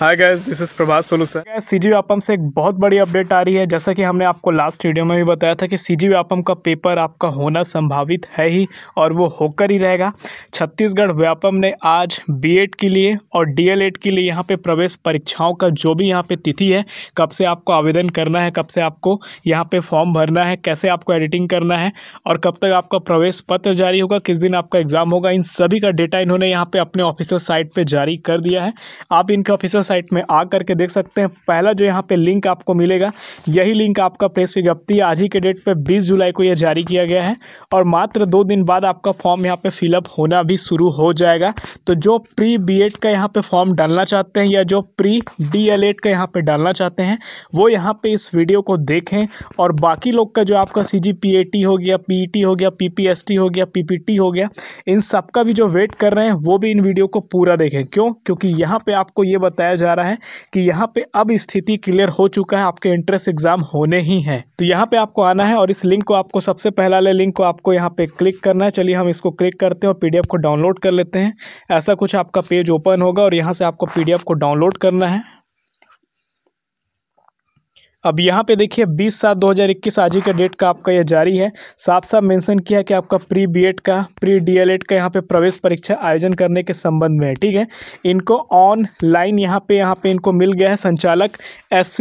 hi guys this is Prabhas Solu sir guys C G Vyapam से एक बहुत बड़ी अपडेट आ रही है जैसा कि हमने आपको लास्ट वीडियो में भी बताया था कि सी जी व्यापम का पेपर आपका होना संभावित है ही और वो होकर ही रहेगा छत्तीसगढ़ व्यापम ने आज बीएड के लिए और डीएलएड के लिए यहाँ पे प्रवेश परीक्षाओं का जो भी यहाँ पर तिथि है कब से आपको आवेदन करना है कब से आपको यहाँ पर फॉर्म भरना है कैसे आपको एडिटिंग करना है और कब तक आपका प्रवेश पत्र जारी होगा किस दिन आपका एग्ज़ाम होगा इन सभी का डेटा इन्होंने यहाँ पर अपने ऑफिसर साइट पर जारी कर दिया है आप इनके ऑफिसर साइट में आ करके देख सकते हैं पहला जो यहाँ पे लिंक आपको मिलेगा यही लिंक आपका प्रेस विज्ञप्ति आज ही के डेट पे 20 जुलाई को यह जारी किया गया है और मात्र दो दिन बाद आपका फॉर्म यहाँ पे फिलअप होना भी शुरू हो जाएगा तो जो प्री बी का यहाँ पर फॉर्म डालना चाहते हैं या जो प्री डी का यहाँ पर डालना चाहते हैं वो यहाँ पर इस वीडियो को देखें और बाकी लोग का जो आपका सी जी हो गया पी e हो गया पी हो गया पी हो गया इन सबका भी जो वेट कर रहे हैं वो भी इन वीडियो को पूरा देखें क्यों क्योंकि यहाँ पे आपको ये बताया जा रहा है कि यहाँ पे अब स्थिति क्लियर हो चुका है आपके एंट्रेंस एग्जाम होने ही हैं तो यहाँ पे आपको आना है और इस लिंक को आपको सबसे पहला ले लिंक को आपको यहाँ पे क्लिक करना है चलिए हम इसको क्लिक करते हैं और पीडीएफ को डाउनलोड कर लेते हैं ऐसा कुछ आपका पेज ओपन होगा और यहाँ से आपको पीडीएफ को डाउनलोड करना है अब यहाँ पे देखिए 20 सात 2021 आज ही का डेट का आपका ये जारी है साफ साफ मेंशन किया है कि आपका प्री बीएड का प्री डीएलएड का यहाँ पे प्रवेश परीक्षा आयोजन करने के संबंध में है ठीक है इनको ऑनलाइन यहाँ पे यहाँ पे इनको मिल गया है संचालक एस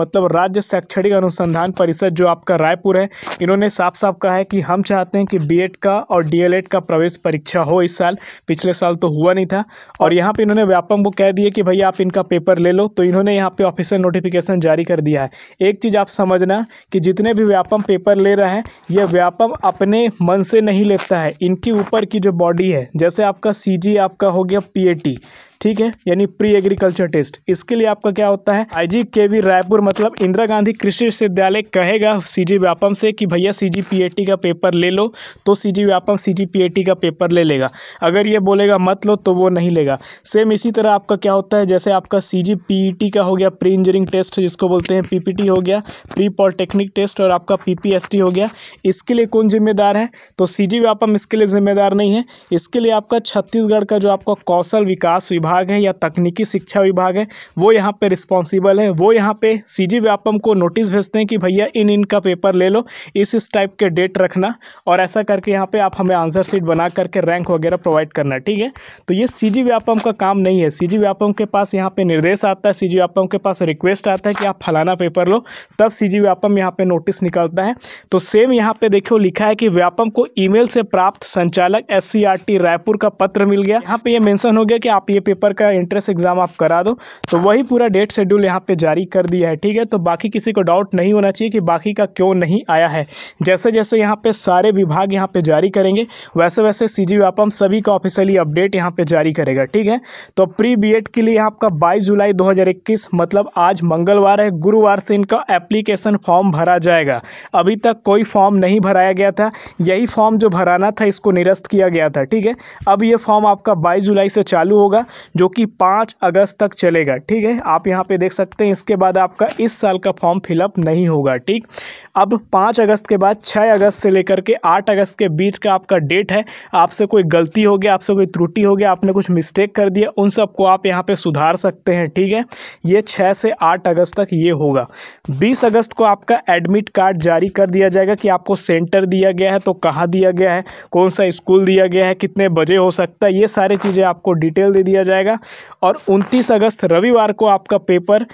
मतलब राज्य शैक्षणिक अनुसंधान परिषद जो आपका रायपुर है इन्होंने साफ साफ कहा है कि हम चाहते हैं कि बी का और डी का प्रवेश परीक्षा हो इस साल पिछले साल तो हुआ नहीं था और यहाँ पर इन्होंने व्यापक को कह दिया कि भैया आप इनका पेपर ले लो तो इन्होंने यहाँ पर ऑफिसियल नोटिफिकेशन जारी कर दिया है एक चीज़ आप समझना कि जितने भी व्यापम पेपर ले रहे हैं यह व्यापम अपने मन से नहीं लेता है इनके ऊपर की जो बॉडी है जैसे आपका सी जी आपका हो गया पी टी ठीक है यानी प्री एग्रीकल्चर टेस्ट इसके लिए आपका क्या होता है आई के वी रायपुर मतलब इंदिरा गांधी कृषि विश्वविद्यालय कहेगा सी जी व्यापम से कि भैया C G P A T का पेपर ले लो तो C G Vyapam C G P A T का पेपर ले लेगा अगर ये बोलेगा मत लो तो वो नहीं लेगा सेम इसी तरह आपका क्या होता है जैसे आपका सी जी पी ई टी का हो गया प्री इंजीनियरिंग टेस्ट जिसको बोलते हैं पी पी टी हो गया प्री पॉलिटेक्निक टेस्ट और आपका पी पी एस टी हो गया इसके लिए कौन जिम्मेदार है तो सी जी व्यापम इसके लिए जिम्मेदार नहीं है इसके लिए आपका छत्तीसगढ़ का जो आपका कौशल विकास विभाग विभाग है या तकनीकी शिक्षा विभाग है वो यहाँ पे रिस्पॉन्सिबल है वो यहाँ पे सी जी व्यापम को नोटिस भेजते हैं कि भैया इन इन का पेपर ले लो इस इस टाइप के डेट रखना और ऐसा करके यहाँ पे आप हमें आंसर शीट बना करके रैंक वगैरह प्रोवाइड करना ठीक है तो ये सी जी व्यापम का काम नहीं है सी जी व्यापम के पास यहाँ पे निर्देश आता है सी जी व्यापम के पास रिक्वेस्ट आता है कि आप फलाना पेपर लो तब सी जी व्यापम यहाँ पे नोटिस निकलता है तो सेम यहाँ पे देखो लिखा है कि व्यापम को ई से प्राप्त संचालक एस रायपुर का पत्र मिल गया यहाँ पे ये मेंशन हो गया कि आप ये पेपर पेपर का एंट्रेंस एग्ज़ाम आप करा दो तो वही पूरा डेट शेड्यूल यहाँ पे जारी कर दिया है ठीक है तो बाकी किसी को डाउट नहीं होना चाहिए कि बाकी का क्यों नहीं आया है जैसे जैसे यहाँ पे सारे विभाग यहाँ पे जारी करेंगे वैसे वैसे सी जी व्यापम सभी का ऑफिशियली अपडेट यहाँ पे जारी करेगा ठीक है तो प्री बी के लिए आपका बाईस जुलाई दो मतलब आज मंगलवार है गुरुवार से इनका एप्लीकेशन फॉर्म भरा जाएगा अभी तक कोई फॉर्म नहीं भराया गया था यही फॉर्म जो भराना था इसको निरस्त किया गया था ठीक है अब ये फॉर्म आपका बाईस जुलाई से चालू होगा जो कि पाँच अगस्त तक चलेगा ठीक है आप यहाँ पे देख सकते हैं इसके बाद आपका इस साल का फॉर्म फिलअप नहीं होगा ठीक अब पाँच अगस्त के बाद छः अगस्त से लेकर के आठ अगस्त के बीच का आपका डेट है आपसे कोई गलती हो गया आपसे कोई त्रुटि हो गया आपने कुछ मिस्टेक कर दिया उन सबको आप यहाँ पर सुधार सकते हैं ठीक है ये छः से आठ अगस्त तक ये होगा बीस अगस्त को आपका एडमिट कार्ड जारी कर दिया जाएगा कि आपको सेंटर दिया गया है तो कहाँ दिया गया है कौन सा स्कूल दिया गया है कितने बजे हो सकता है ये सारी चीज़ें आपको डिटेल दे दिया जाएगा जाएगा और 29 अगस्त रविवार को आपका पेपर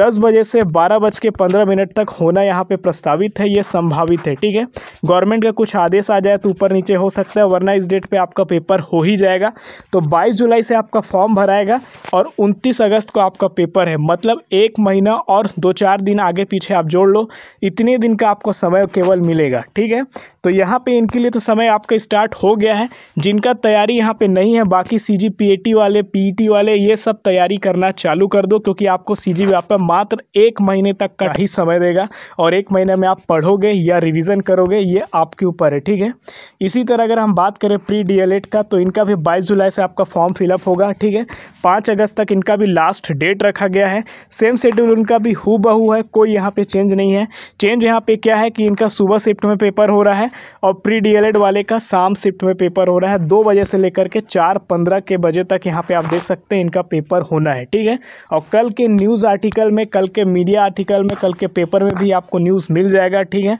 10 बजे से बारह बज के पंद्रह मिनट तक होना यहाँ पे प्रस्तावित है ये संभावित है ठीक है गवर्नमेंट का कुछ आदेश आ जाए तो ऊपर नीचे हो सकता है वरना इस डेट पर आपका पेपर हो ही जाएगा तो बाईस जुलाई से आपका फॉर्म भराएगा और 29 अगस्त को आपका पेपर है मतलब एक महीना और दो चार दिन आगे पीछे आप जोड़ लो इतने दिन का आपको समय केवल मिलेगा ठीक है तो यहाँ पे इनके लिए तो समय आपका स्टार्ट हो गया है जिनका तैयारी यहाँ पे नहीं है बाकी सी पी वाले पी टी वाले ये सब तैयारी करना चालू कर दो क्योंकि आपको सी जी पर मात्र एक महीने तक का ही समय देगा और एक महीने में आप पढ़ोगे या रिविज़न करोगे ये आपके ऊपर है ठीक है इसी तरह अगर हम बात करें प्री डी का तो इनका भी बाईस जुलाई से आपका फॉर्म फिलअप होगा ठीक है पाँच अगस्त तक इनका भी लास्ट डेट रखा गया है सेम शेड्यूल उनका भी हु बहू है कोई यहाँ पे चेंज नहीं है चेंज यहाँ पे क्या है कि इनका सुबह शिफ्ट में पेपर हो रहा है और प्री डीएलएड वाले का शाम शिफ्ट में पेपर हो रहा है दो बजे से लेकर के चार पंद्रह के बजे तक यहाँ पे आप देख सकते हैं इनका पेपर होना है ठीक है और कल के न्यूज़ आर्टिकल में कल के मीडिया आर्टिकल में कल के पेपर में भी आपको न्यूज़ मिल जाएगा ठीक है